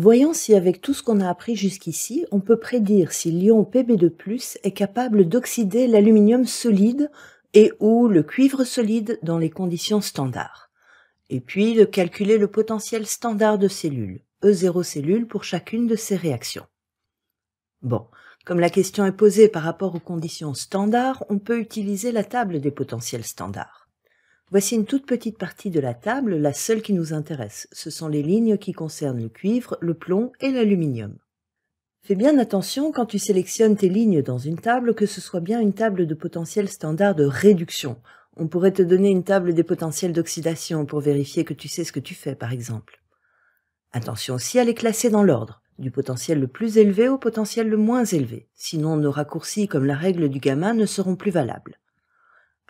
Voyons si avec tout ce qu'on a appris jusqu'ici, on peut prédire si l'ion Pb2+, est capable d'oxyder l'aluminium solide et ou le cuivre solide dans les conditions standards. Et puis de calculer le potentiel standard de cellules, E0 cellules pour chacune de ces réactions. Bon, comme la question est posée par rapport aux conditions standards, on peut utiliser la table des potentiels standards. Voici une toute petite partie de la table, la seule qui nous intéresse. Ce sont les lignes qui concernent le cuivre, le plomb et l'aluminium. Fais bien attention quand tu sélectionnes tes lignes dans une table que ce soit bien une table de potentiel standard de réduction. On pourrait te donner une table des potentiels d'oxydation pour vérifier que tu sais ce que tu fais, par exemple. Attention aussi à les classer dans l'ordre, du potentiel le plus élevé au potentiel le moins élevé, sinon nos raccourcis comme la règle du gamma ne seront plus valables.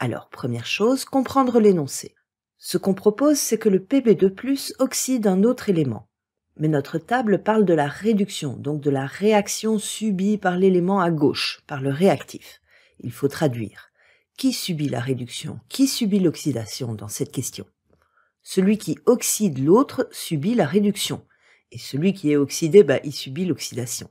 Alors, première chose, comprendre l'énoncé. Ce qu'on propose, c'est que le Pb2+, oxyde un autre élément. Mais notre table parle de la réduction, donc de la réaction subie par l'élément à gauche, par le réactif. Il faut traduire. Qui subit la réduction Qui subit l'oxydation dans cette question Celui qui oxyde l'autre subit la réduction. Et celui qui est oxydé, bah, il subit l'oxydation.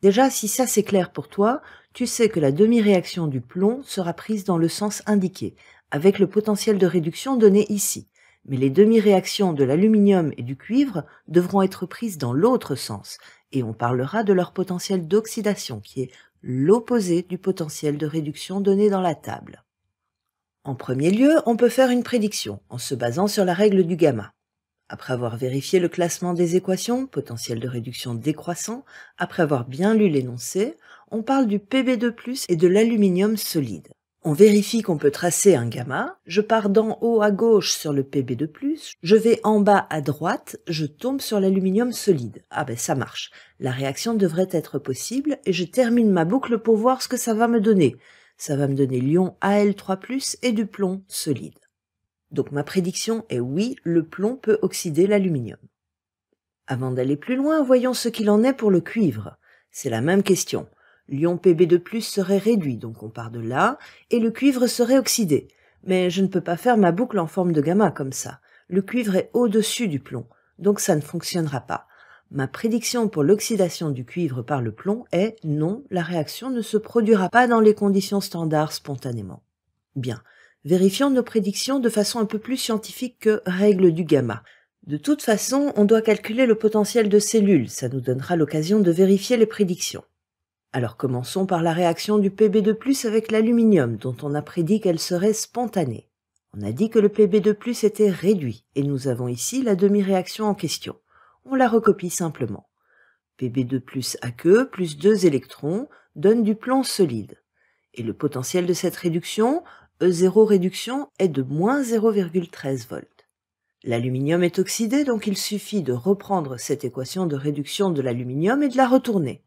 Déjà, si ça c'est clair pour toi, tu sais que la demi-réaction du plomb sera prise dans le sens indiqué, avec le potentiel de réduction donné ici, mais les demi-réactions de l'aluminium et du cuivre devront être prises dans l'autre sens, et on parlera de leur potentiel d'oxydation, qui est l'opposé du potentiel de réduction donné dans la table. En premier lieu, on peut faire une prédiction en se basant sur la règle du gamma. Après avoir vérifié le classement des équations, potentiel de réduction décroissant, après avoir bien lu l'énoncé, on parle du Pb2+, et de l'aluminium solide. On vérifie qu'on peut tracer un gamma, je pars d'en haut à gauche sur le Pb2+, je vais en bas à droite, je tombe sur l'aluminium solide. Ah ben ça marche, la réaction devrait être possible, et je termine ma boucle pour voir ce que ça va me donner. Ça va me donner l'ion Al3+, et du plomb solide. Donc ma prédiction est oui, le plomb peut oxyder l'aluminium. Avant d'aller plus loin, voyons ce qu'il en est pour le cuivre. C'est la même question. L'ion Pb de plus serait réduit, donc on part de là, et le cuivre serait oxydé. Mais je ne peux pas faire ma boucle en forme de gamma comme ça. Le cuivre est au-dessus du plomb, donc ça ne fonctionnera pas. Ma prédiction pour l'oxydation du cuivre par le plomb est non, la réaction ne se produira pas dans les conditions standards spontanément. Bien, vérifions nos prédictions de façon un peu plus scientifique que règle du gamma. De toute façon, on doit calculer le potentiel de cellules, ça nous donnera l'occasion de vérifier les prédictions. Alors commençons par la réaction du Pb2+, avec l'aluminium, dont on a prédit qu'elle serait spontanée. On a dit que le Pb2+, était réduit, et nous avons ici la demi-réaction en question. On la recopie simplement. Pb2+, queue, plus 2 électrons, donne du plan solide. Et le potentiel de cette réduction, E0 réduction, est de moins 0,13 volts. L'aluminium est oxydé, donc il suffit de reprendre cette équation de réduction de l'aluminium et de la retourner.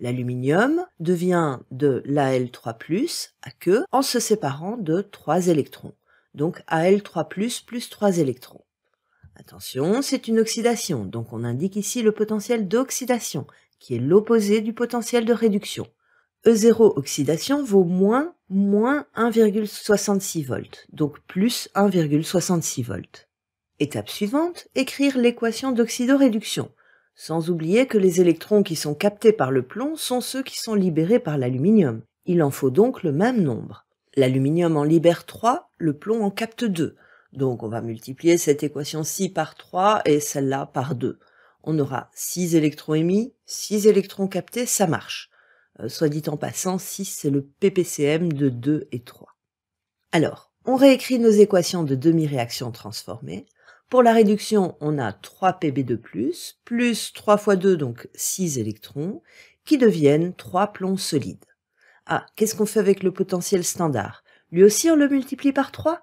L'aluminium devient de l'Al3+, à queue, en se séparant de 3 électrons. Donc Al3+, plus 3 électrons. Attention, c'est une oxydation, donc on indique ici le potentiel d'oxydation, qui est l'opposé du potentiel de réduction. E0 oxydation vaut moins, moins 1,66 volts, donc plus 1,66 volts. Étape suivante, écrire l'équation d'oxydoréduction. Sans oublier que les électrons qui sont captés par le plomb sont ceux qui sont libérés par l'aluminium. Il en faut donc le même nombre. L'aluminium en libère 3, le plomb en capte 2. Donc on va multiplier cette équation-ci par 3 et celle-là par 2. On aura 6 électrons émis, 6 électrons captés, ça marche. Euh, soit dit en passant, 6 c'est le ppcm de 2 et 3. Alors, on réécrit nos équations de demi-réaction transformée. Pour la réduction, on a 3 Pb de plus, plus 3 fois 2, donc 6 électrons, qui deviennent 3 plombs solides. Ah, qu'est-ce qu'on fait avec le potentiel standard Lui aussi, on le multiplie par 3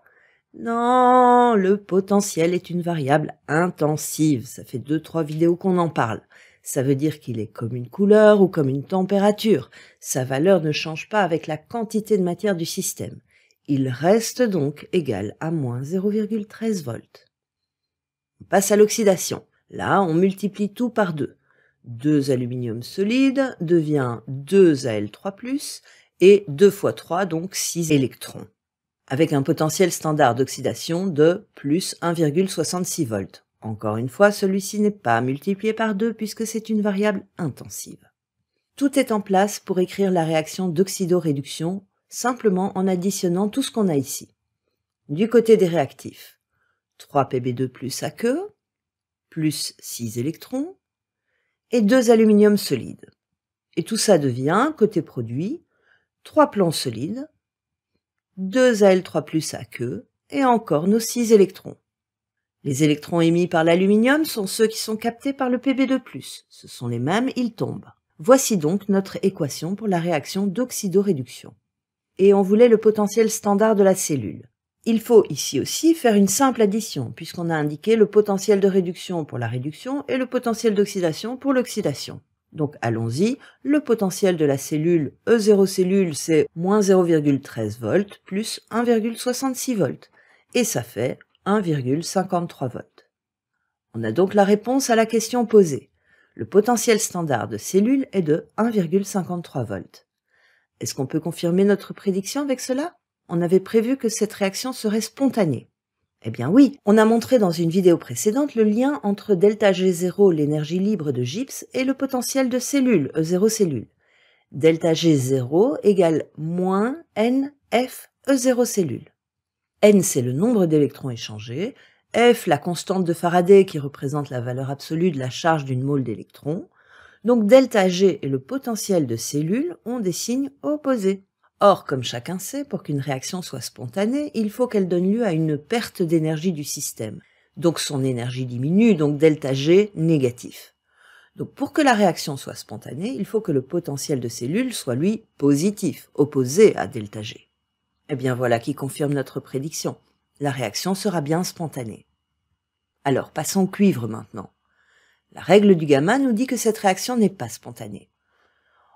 Non, le potentiel est une variable intensive. Ça fait 2-3 vidéos qu'on en parle. Ça veut dire qu'il est comme une couleur ou comme une température. Sa valeur ne change pas avec la quantité de matière du système. Il reste donc égal à moins 0,13 volts. On passe à l'oxydation. Là, on multiplie tout par 2. 2 aluminium solide devient 2 Al3+, et 2 fois 3, donc 6 électrons, avec un potentiel standard d'oxydation de plus 1,66 volts. Encore une fois, celui-ci n'est pas multiplié par 2 puisque c'est une variable intensive. Tout est en place pour écrire la réaction d'oxydoréduction simplement en additionnant tout ce qu'on a ici. Du côté des réactifs, 3 Pb2 plus e, plus 6 électrons, et 2 aluminium solides. Et tout ça devient, côté produit, 3 plans solides, 2 Al3 e et encore nos 6 électrons. Les électrons émis par l'aluminium sont ceux qui sont captés par le Pb2+. Ce sont les mêmes, ils tombent. Voici donc notre équation pour la réaction d'oxydoréduction. Et on voulait le potentiel standard de la cellule. Il faut ici aussi faire une simple addition, puisqu'on a indiqué le potentiel de réduction pour la réduction et le potentiel d'oxydation pour l'oxydation. Donc allons-y, le potentiel de la cellule E0 cellule, c'est moins 0,13 volts plus 1,66 volts, et ça fait 1,53 volts. On a donc la réponse à la question posée. Le potentiel standard de cellule est de 1,53 volts. Est-ce qu'on peut confirmer notre prédiction avec cela on avait prévu que cette réaction serait spontanée. Eh bien oui, on a montré dans une vidéo précédente le lien entre δg 0 l'énergie libre de Gibbs, et le potentiel de cellules, E0 euh, cellule. Delta G0 égale moins NF E0 euh, cellules. N, c'est le nombre d'électrons échangés, F, la constante de Faraday qui représente la valeur absolue de la charge d'une mole d'électrons. Donc delta G et le potentiel de cellules ont des signes opposés. Or, comme chacun sait, pour qu'une réaction soit spontanée, il faut qu'elle donne lieu à une perte d'énergie du système. Donc son énergie diminue, donc delta G négatif. Donc pour que la réaction soit spontanée, il faut que le potentiel de cellule soit lui positif, opposé à delta G. Eh bien voilà qui confirme notre prédiction. La réaction sera bien spontanée. Alors passons au cuivre maintenant. La règle du gamma nous dit que cette réaction n'est pas spontanée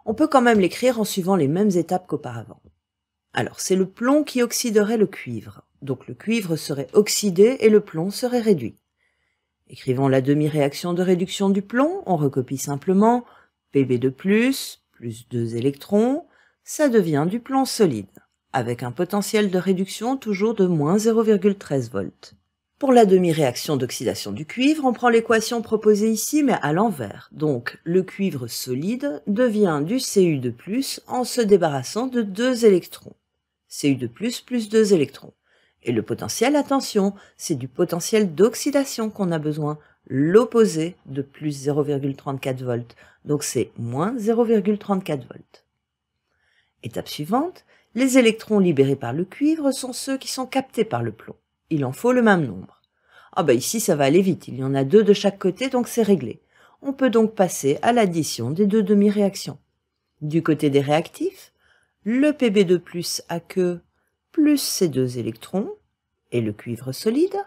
on peut quand même l'écrire en suivant les mêmes étapes qu'auparavant. Alors, c'est le plomb qui oxyderait le cuivre. Donc le cuivre serait oxydé et le plomb serait réduit. Écrivons la demi-réaction de réduction du plomb, on recopie simplement Pb de plus, plus 2 électrons, ça devient du plomb solide, avec un potentiel de réduction toujours de moins 0,13 volts. Pour la demi-réaction d'oxydation du cuivre, on prend l'équation proposée ici, mais à l'envers. Donc, le cuivre solide devient du Cu de en se débarrassant de deux électrons. Cu de plus deux électrons. Et le potentiel, attention, c'est du potentiel d'oxydation qu'on a besoin, l'opposé de plus 0,34 volts. Donc c'est moins 0,34 volts. Étape suivante, les électrons libérés par le cuivre sont ceux qui sont captés par le plomb. Il en faut le même nombre. Ah ben ici ça va aller vite, il y en a deux de chaque côté donc c'est réglé. On peut donc passer à l'addition des deux demi-réactions. Du côté des réactifs, le Pb2+, a que plus ces deux électrons et le cuivre solide,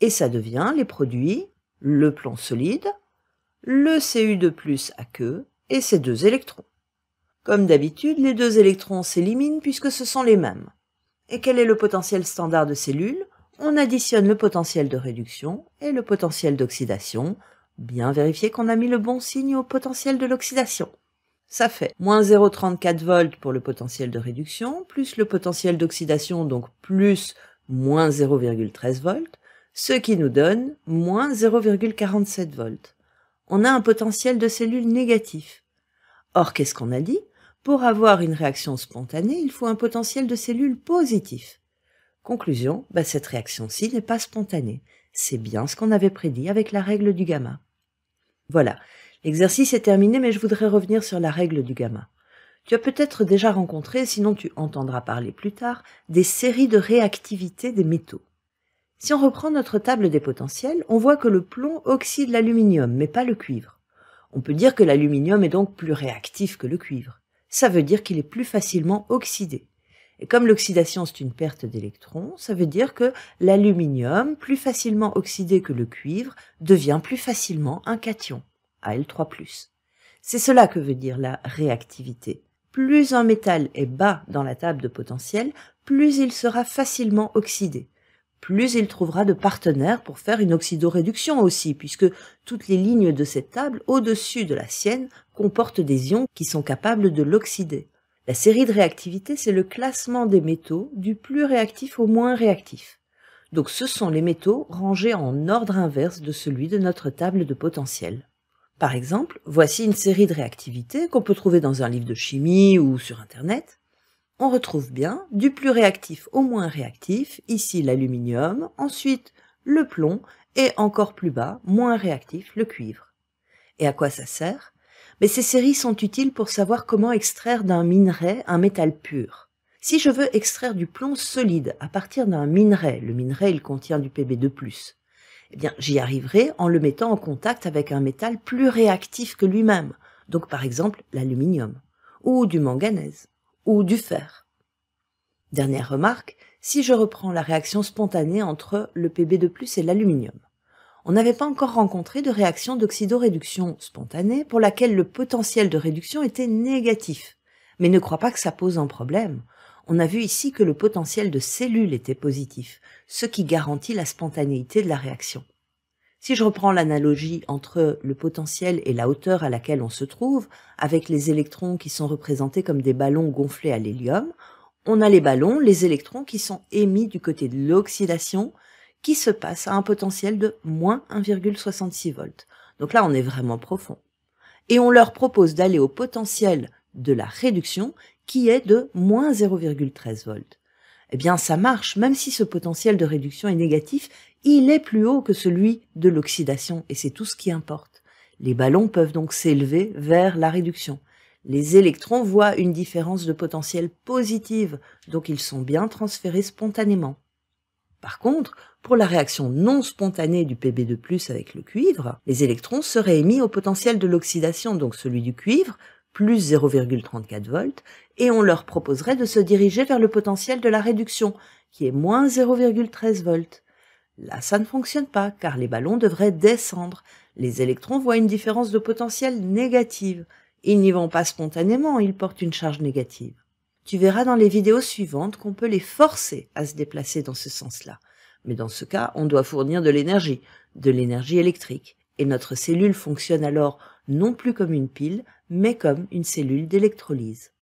et ça devient les produits le plomb solide, le Cu2+, a que et ces deux électrons. Comme d'habitude, les deux électrons s'éliminent puisque ce sont les mêmes. Et quel est le potentiel standard de cellule On additionne le potentiel de réduction et le potentiel d'oxydation. Bien vérifier qu'on a mis le bon signe au potentiel de l'oxydation. Ça fait moins 0,34 volts pour le potentiel de réduction, plus le potentiel d'oxydation, donc plus moins 0,13 volts, ce qui nous donne moins 0,47 volts. On a un potentiel de cellule négatif. Or, qu'est-ce qu'on a dit pour avoir une réaction spontanée, il faut un potentiel de cellules positif. Conclusion, bah, cette réaction-ci n'est pas spontanée. C'est bien ce qu'on avait prédit avec la règle du gamma. Voilà, l'exercice est terminé, mais je voudrais revenir sur la règle du gamma. Tu as peut-être déjà rencontré, sinon tu entendras parler plus tard, des séries de réactivité des métaux. Si on reprend notre table des potentiels, on voit que le plomb oxyde l'aluminium, mais pas le cuivre. On peut dire que l'aluminium est donc plus réactif que le cuivre ça veut dire qu'il est plus facilement oxydé. Et comme l'oxydation, c'est une perte d'électrons, ça veut dire que l'aluminium, plus facilement oxydé que le cuivre, devient plus facilement un cation, Al3+. C'est cela que veut dire la réactivité. Plus un métal est bas dans la table de potentiel, plus il sera facilement oxydé plus il trouvera de partenaires pour faire une oxydoréduction aussi, puisque toutes les lignes de cette table, au-dessus de la sienne, comportent des ions qui sont capables de l'oxyder. La série de réactivité, c'est le classement des métaux du plus réactif au moins réactif. Donc ce sont les métaux rangés en ordre inverse de celui de notre table de potentiel. Par exemple, voici une série de réactivités qu'on peut trouver dans un livre de chimie ou sur Internet on retrouve bien du plus réactif au moins réactif, ici l'aluminium, ensuite le plomb et encore plus bas, moins réactif, le cuivre. Et à quoi ça sert Mais ces séries sont utiles pour savoir comment extraire d'un minerai un métal pur. Si je veux extraire du plomb solide à partir d'un minerai, le minerai il contient du Pb2+, eh bien j'y arriverai en le mettant en contact avec un métal plus réactif que lui-même, donc par exemple l'aluminium, ou du manganèse ou du fer. Dernière remarque, si je reprends la réaction spontanée entre le Pb de plus et l'aluminium. On n'avait pas encore rencontré de réaction d'oxydoréduction spontanée pour laquelle le potentiel de réduction était négatif. Mais ne crois pas que ça pose un problème. On a vu ici que le potentiel de cellules était positif, ce qui garantit la spontanéité de la réaction. Si je reprends l'analogie entre le potentiel et la hauteur à laquelle on se trouve, avec les électrons qui sont représentés comme des ballons gonflés à l'hélium, on a les ballons, les électrons qui sont émis du côté de l'oxydation, qui se passe à un potentiel de moins 1,66 volts. Donc là, on est vraiment profond. Et on leur propose d'aller au potentiel de la réduction, qui est de moins 0,13 volts. Eh bien, ça marche, même si ce potentiel de réduction est négatif il est plus haut que celui de l'oxydation, et c'est tout ce qui importe. Les ballons peuvent donc s'élever vers la réduction. Les électrons voient une différence de potentiel positive, donc ils sont bien transférés spontanément. Par contre, pour la réaction non spontanée du Pb2+, avec le cuivre, les électrons seraient émis au potentiel de l'oxydation, donc celui du cuivre, plus 0,34 volts, et on leur proposerait de se diriger vers le potentiel de la réduction, qui est moins 0,13 volts. Là, ça ne fonctionne pas, car les ballons devraient descendre. Les électrons voient une différence de potentiel négative. Ils n'y vont pas spontanément, ils portent une charge négative. Tu verras dans les vidéos suivantes qu'on peut les forcer à se déplacer dans ce sens-là. Mais dans ce cas, on doit fournir de l'énergie, de l'énergie électrique. Et notre cellule fonctionne alors non plus comme une pile, mais comme une cellule d'électrolyse.